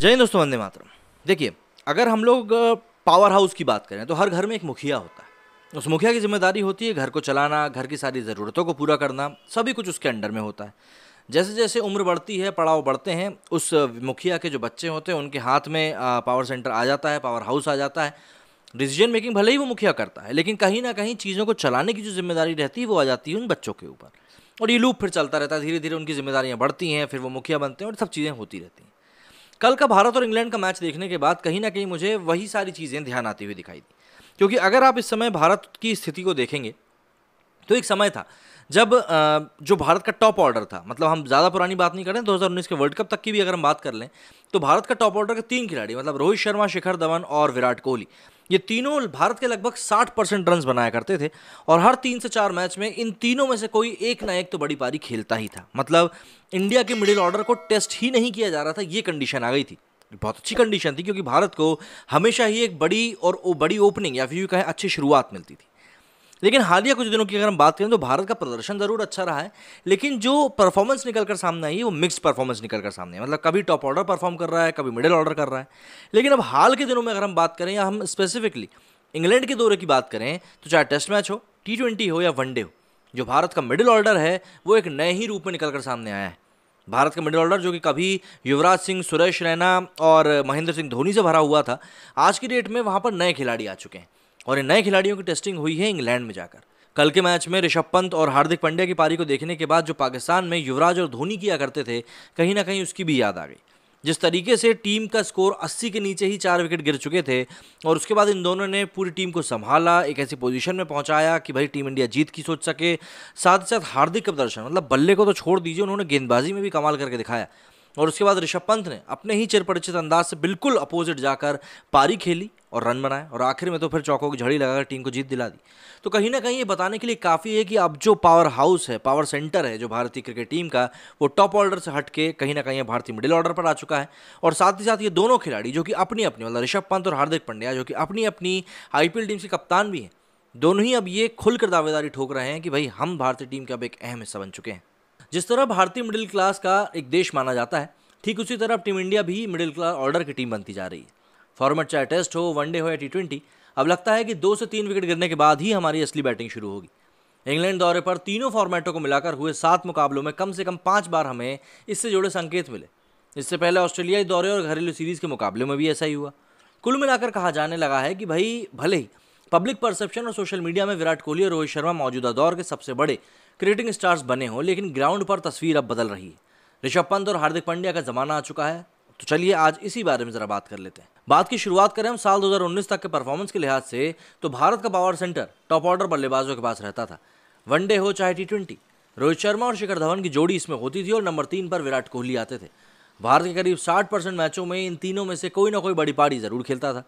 जय हिंद दोस्तों वंदे मातरम देखिए अगर हम लोग पावर हाउस की बात करें तो हर घर में एक मुखिया होता है उस मुखिया की जिम्मेदारी होती है घर को चलाना घर की सारी ज़रूरतों को पूरा करना सभी कुछ उसके अंडर में होता है जैसे जैसे उम्र बढ़ती है पड़ाव बढ़ते हैं उस मुखिया के जो बच्चे होते हैं उनके हाथ में पावर सेंटर आ जाता है पावर हाउस आ जाता है डिसीजन मेकिंग भले ही वो मुखिया करता है लेकिन कहीं ना कहीं चीज़ों को चलाने की जो जिम्मेदारी रहती है वो आ जाती है उन बच्चों के ऊपर और ये लूप फिर चलता रहता है धीरे धीरे उनकी जिम्मेदारियाँ बढ़ती हैं फिर वो मुखिया बनते हैं और सब चीज़ें होती रहती हैं कल का भारत और इंग्लैंड का मैच देखने के बाद कहीं ना कहीं मुझे वही सारी चीज़ें ध्यान आती हुई दिखाई दी क्योंकि अगर आप इस समय भारत की स्थिति को देखेंगे तो एक समय था जब जो भारत का टॉप ऑर्डर था मतलब हम ज़्यादा पुरानी बात नहीं करें 2019 के वर्ल्ड कप तक की भी अगर हम बात कर लें तो भारत का टॉप ऑर्डर के तीन खिलाड़ी मतलब रोहित शर्मा शिखर धवन और विराट कोहली ये तीनों भारत के लगभग 60 परसेंट रन बनाया करते थे और हर तीन से चार मैच में इन तीनों में से कोई एक ना एक तो बड़ी पारी खेलता ही था मतलब इंडिया के मिडिल ऑर्डर को टेस्ट ही नहीं किया जा रहा था ये कंडीशन आ गई थी बहुत अच्छी कंडीशन थी क्योंकि भारत को हमेशा ही एक बड़ी और बड़ी ओपनिंग या फिर यू कहें अच्छी शुरुआत मिलती थी लेकिन हालिया कुछ दिनों की अगर हम बात करें तो भारत का प्रदर्शन ज़रूर अच्छा रहा है लेकिन जो परफॉर्मेंस निकल कर सामने आई है वो मिक्स परफॉर्मेंस निकल कर सामने है मतलब कभी टॉप ऑर्डर परफॉर्म कर रहा है कभी मिडिल ऑर्डर कर रहा है लेकिन अब हाल के दिनों में अगर हम बात करें या हम स्पेसिफिकली इंग्लैंड के दौरे की बात करें तो चाहे टेस्ट मैच हो टी ट्वेंटी हो या वनडे हो जो भारत का मिडिल ऑर्डर है वो एक नए ही रूप में निकल कर सामने आया है भारत का मिडिल ऑर्डर जो कि कभी युवराज सिंह सुरेश रैना और महेंद्र सिंह धोनी से भरा हुआ था आज की डेट में वहाँ पर नए खिलाड़ी आ चुके हैं और इन नए खिलाड़ियों की टेस्टिंग हुई है इंग्लैंड में जाकर कल के मैच में ऋषभ पंत और हार्दिक पांड्या की पारी को देखने के बाद जो पाकिस्तान में युवराज और धोनी किया करते थे कहीं ना कहीं उसकी भी याद आ गई जिस तरीके से टीम का स्कोर 80 के नीचे ही चार विकेट गिर चुके थे और उसके बाद इन दोनों ने पूरी टीम को संभाला एक ऐसी पोजीशन में पहुंचाया कि भाई टीम इंडिया जीत की सोच सके साथ ही साथ हार्दिक का प्रदर्शन मतलब बल्ले को तो छोड़ दीजिए उन्होंने गेंदबाजी में भी कमाल करके दिखाया और उसके बाद ऋषभ पंत ने अपने ही चिरपरिचित अंदाज से बिल्कुल अपोजिट जाकर पारी खेली और रन बनाए और आखिर में तो फिर चौकों की झड़ी लगाकर टीम को जीत दिला दी तो कहीं ना कहीं ये बताने के लिए काफ़ी है कि अब जो पावर हाउस है पावर सेंटर है जो भारतीय क्रिकेट टीम का वो टॉप ऑर्डर से हट के कहीं ना कहीं भारतीय मिडिल ऑर्डर पर आ चुका है और साथ ही साथ ये दोनों खिलाड़ी जो कि अपनी अपनी मतलब ऋषभ पंत और हार्दिक पंड्या जो कि अपनी अपनी आई टीम के कप्तान भी हैं दोनों ही अब ये खुलकर दावेदारी ठोक रहे हैं कि भाई हम भारतीय टीम के अब एक अहम हिस्सा बन चुके हैं जिस तरह भारतीय मिडिल क्लास का एक देश माना जाता है ठीक उसी तरह टीम इंडिया भी मिडिल क्लास ऑर्डर की टीम बनती जा रही है फॉर्मेट चाहे टेस्ट हो वनडे हो या टी ट्वेंटी अब लगता है कि दो से तीन विकेट गिरने के बाद ही हमारी असली बैटिंग शुरू होगी इंग्लैंड दौरे पर तीनों फॉर्मेटों को मिलाकर हुए सात मुकाबलों में कम से कम पाँच बार हमें इससे जुड़े संकेत मिले इससे पहले ऑस्ट्रेलियाई दौरे और घरेलू सीरीज़ के मुकाबले में भी ऐसा ही हुआ कुल मिलाकर कहा जाने लगा है कि भाई भले ही पब्लिक परसेप्शन और सोशल मीडिया में विराट कोहली और रोहित शर्मा मौजूदा दौर के सबसे बड़े क्रिकेटिंग स्टार्स बने हों लेकिन ग्राउंड पर तस्वीर अब बदल रही है ऋषभ पंत और हार्दिक पांड्या का जमाना आ चुका है तो चलिए आज इसी बारे में ज़रा बात कर लेते हैं बात की शुरुआत करें हम साल 2019 तक के परफॉर्मेंस के लिहाज से तो भारत का पावर सेंटर टॉप ऑर्डर बल्लेबाजों के पास रहता था वनडे हो चाहे टी ट्वेंटी रोहित शर्मा और शिखर धवन की जोड़ी इसमें होती थी और नंबर तीन पर विराट कोहली आते थे भारत के करीब साठ परसेंट मैचों में इन तीनों में से कोई ना कोई बड़ी पारी जरूर खेलता था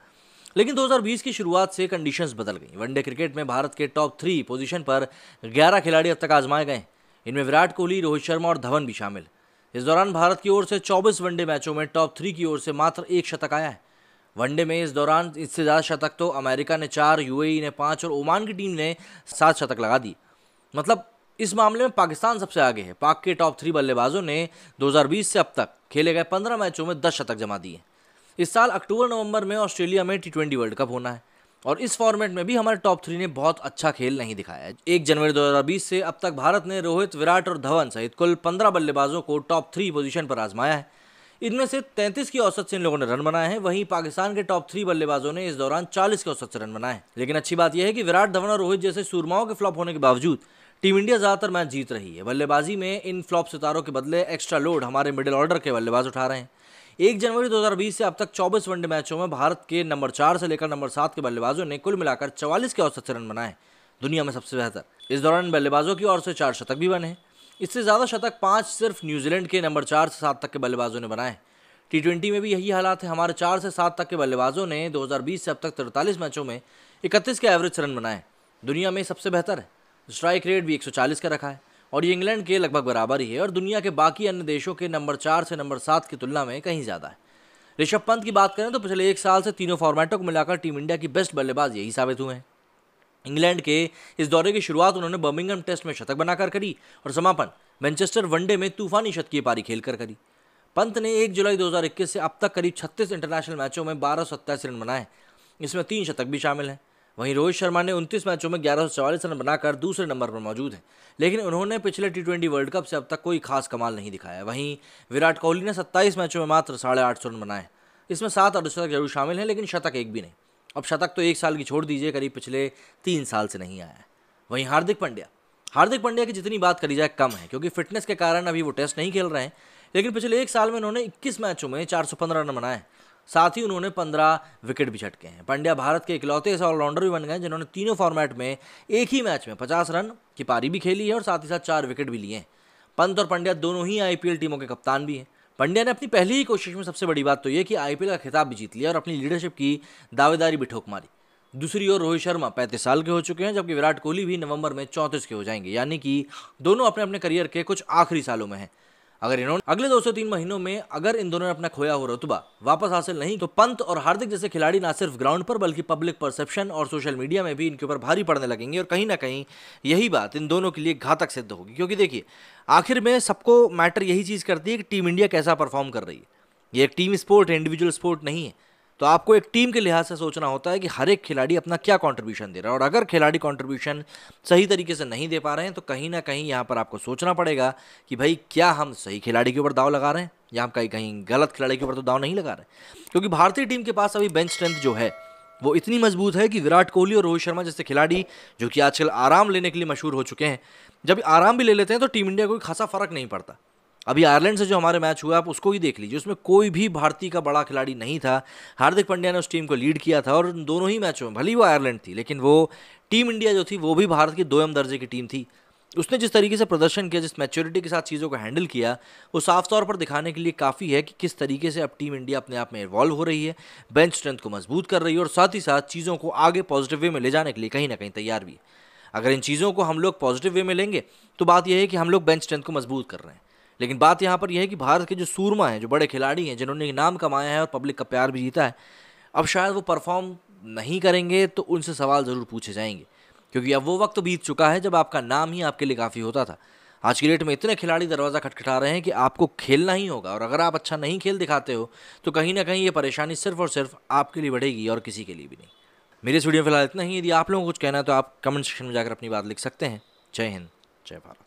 लेकिन 2020 की शुरुआत से कंडीशंस बदल गई वनडे क्रिकेट में भारत के टॉप थ्री पोजीशन पर 11 खिलाड़ी अब तक आजमाए गए इनमें विराट कोहली रोहित शर्मा और धवन भी शामिल इस दौरान भारत की ओर से 24 वनडे मैचों में टॉप थ्री की ओर से मात्र एक शतक आया है वनडे में इस दौरान इससे ज़्यादा शतक तो अमेरिका ने चार यू ने पाँच और ओमान की टीम ने सात शतक लगा दी मतलब इस मामले में पाकिस्तान सबसे आगे है पाक के टॉप थ्री बल्लेबाजों ने 2020 से अब तक खेले गए 15 मैचों में 10 शतक जमा दिए इस साल अक्टूबर नवंबर में ऑस्ट्रेलिया में टी ट्वेंटी वर्ल्ड कप होना है और इस फॉर्मेट में भी हमारे टॉप थ्री ने बहुत अच्छा खेल नहीं दिखाया है एक जनवरी 2020 से अब तक भारत ने रोहित विराट और धवन सहित कुल पंद्रह बल्लेबाजों को टॉप थ्री पोजीशन पर आजमाया है इनमें से 33 की औसत से इन लोगों ने रन बनाए हैं वहीं पाकिस्तान के टॉप थ्री बल्लेबाजों ने इस दौरान 40 की औसत से रन बनाए लेकिन अच्छी बात यह है कि विराट धवन और रोहित जैसे सुरमाओं के फ्लॉप होने के बावजूद टीम इंडिया ज़्यादातर मैच जीत रही है बल्लेबाजी में इन फ्लॉप सितारों के बदले एक्स्ट्रा लोड हमारे मिडिल ऑर्डर के बल्लेबाज उठा रहे हैं एक जनवरी 2020 से अब तक 24 वनडे मैचों में भारत के नंबर चार से लेकर नंबर सात के बल्लेबाजों ने कुल मिलाकर 44 के औसत से रन बनाए दुनिया में सबसे बेहतर इस दौरान बल्लेबाजों की ओर से चार शतक भी बने इससे ज़्यादा शतक पाँच सिर्फ न्यूजीलैंड के नंबर चार से सात तक के बल्लेबाजों ने बनाए टी ट्वेंटी में भी यही हालात है हमारे चार से सात तक के बल्लेबाजों ने 2020 से अब तक तिरतालीस मैचों में इकतीस के एवरेज रन बनाए दुनिया में सबसे बेहतर है स्ट्राइक रेट भी 140 का रखा है और ये इंग्लैंड के लगभग बराबर ही है और दुनिया के बाकी अन्य देशों के नंबर चार से नंबर सात की तुलना में कहीं ज़्यादा है ऋषभ पंत की बात करें तो पिछले एक साल से तीनों फॉर्मेटों को मिलाकर टीम इंडिया की बेस्ट बल्लेबाज यही साबित हुए हैं इंग्लैंड के इस दौरे की शुरुआत उन्होंने बर्मिंगम टेस्ट में शतक बनाकर करी और समापन मैनचेस्टर वनडे में तूफानी शतकीय पारी खेलकर करी पंत ने 1 जुलाई 2021 से अब तक करीब 36 इंटरनेशनल मैचों में बारह रन बनाए इसमें तीन शतक भी शामिल हैं वहीं रोहित शर्मा ने 29 मैचों में ग्यारह रन बनाकर दूसरे नंबर पर मौजूद हैं लेकिन उन्होंने पिछले टी वर्ल्ड कप से अब तक कोई खास कमाल नहीं दिखाया वहीं विराट कोहली ने सत्ताईस मैचों में मात्र साढ़े आठ रन बनाए इसमें सात अर्धशतक जरूर शामिल हैं लेकिन शतक एक भी नहीं अब शतक तो एक साल की छोड़ दीजिए करीब पिछले तीन साल से नहीं आया है वहीं हार्दिक पांड्या हार्दिक पांड्या की जितनी बात करी जाए कम है क्योंकि फिटनेस के कारण अभी वो टेस्ट नहीं खेल रहे हैं लेकिन पिछले एक साल में उन्होंने 21 मैचों में 415 रन बनाए साथ ही उन्होंने पंद्रह विकेट भी झटके हैं पंड्या भारत के इकलौते ऐसे ऑलराउंडर भी बन गए जिन्होंने तीनों फॉर्मेट में एक ही मैच में पचास रन की पारी भी खेली है और साथ ही साथ चार विकेट भी लिए हैं पंत और पंड्या दोनों ही आई टीमों के कप्तान भी हैं पंड्या ने अपनी पहली ही कोशिश में सबसे बड़ी बात तो यह कि आई का खिताब भी जीत लिया और अपनी लीडरशिप की दावेदारी भी ठोक मारी दूसरी ओर रोहित शर्मा पैंतीस साल के हो चुके हैं जबकि विराट कोहली भी नवंबर में चौंतीस के हो जाएंगे यानी कि दोनों अपने अपने करियर के कुछ आखिरी सालों में हैं अगर इन्होंने अगले दो से तीन महीनों में अगर इन दोनों ने अपना खोया हुआ रुतबा वापस हासिल नहीं तो पंत और हार्दिक जैसे खिलाड़ी ना सिर्फ ग्राउंड पर बल्कि पब्लिक परसेप्शन और सोशल मीडिया में भी इनके ऊपर भारी पड़ने लगेंगे और कहीं ना कहीं यही बात इन दोनों के लिए घातक सिद्ध होगी क्योंकि देखिए आखिर में सबको मैटर यही चीज़ करती है कि टीम इंडिया कैसा परफॉर्म कर रही है ये एक टीम स्पोर्ट है इंडिविजुअल स्पोर्ट नहीं है तो आपको एक टीम के लिहाज से सोचना होता है कि हर एक खिलाड़ी अपना क्या कंट्रीब्यूशन दे रहा है और अगर खिलाड़ी कंट्रीब्यूशन सही तरीके से नहीं दे पा रहे हैं तो कहीं ना कहीं यहाँ पर आपको सोचना पड़ेगा कि भाई क्या हम सही खिलाड़ी के ऊपर दाव लगा रहे हैं या हम कहीं कहीं गलत खिलाड़ी के ऊपर तो दाव नहीं लगा रहे क्योंकि भारतीय टीम के पास अभी बेंच स्ट्रेंथ जो है वो इतनी मजबूत है कि विराट कोहली और रोहित शर्मा जैसे खिलाड़ी जो कि आजकल आराम लेने के लिए मशहूर हो चुके हैं जब आराम भी ले लेते हैं तो टीम इंडिया को खासा फर्क नहीं पड़ता अभी आयरलैंड से जो हमारे मैच हुआ आप उसको ही देख लीजिए उसमें कोई भी भारतीय का बड़ा खिलाड़ी नहीं था हार्दिक पंड्या ने उस टीम को लीड किया था और दोनों ही मैचों में भले ही वो आयरलैंड थी लेकिन वो टीम इंडिया जो थी वो भी भारत की दो दर्जे की टीम थी उसने जिस तरीके से प्रदर्शन किया जिस मैच्योरिटी के साथ चीज़ों को हैंडल किया वो साफ तौर पर दिखाने के लिए काफ़ी है कि किस तरीके से अब टीम इंडिया अपने आप में इन्वॉल्व हो रही है बेंच स्ट्रेंथ को मजबूत कर रही है और साथ ही साथ चीज़ों को आगे पॉजिटिव वे में ले जाने के लिए कहीं ना कहीं तैयार भी है अगर इन चीज़ों को हम लोग पॉजिटिव वे में लेंगे तो बात यह है कि हम लोग बेंच स्ट्रेंथ को मजबूत कर रहे हैं लेकिन बात यहाँ पर यह है कि भारत के जो सूरमा हैं जो बड़े खिलाड़ी हैं जिन्होंने नाम कमाया है और पब्लिक का प्यार भी जीता है अब शायद वो परफॉर्म नहीं करेंगे तो उनसे सवाल ज़रूर पूछे जाएंगे क्योंकि अब वो वक्त तो बीत चुका है जब आपका नाम ही आपके लिए काफ़ी होता था आज की डेट में इतने खिलाड़ी दरवाज़ा खटखटा रहे हैं कि आपको खेलना ही होगा और अगर आप अच्छा नहीं खेल दिखाते हो तो कहीं ना कहीं ये परेशानी सिर्फ और सिर्फ आपके लिए बढ़ेगी और किसी के लिए भी नहीं मेरे इस वीडियो में फिलहाल इतना ही यदि आप लोगों को कुछ कहना है तो आप कमेंट सेक्शन में जाकर अपनी बात लिख सकते हैं जय हिंद जय भारत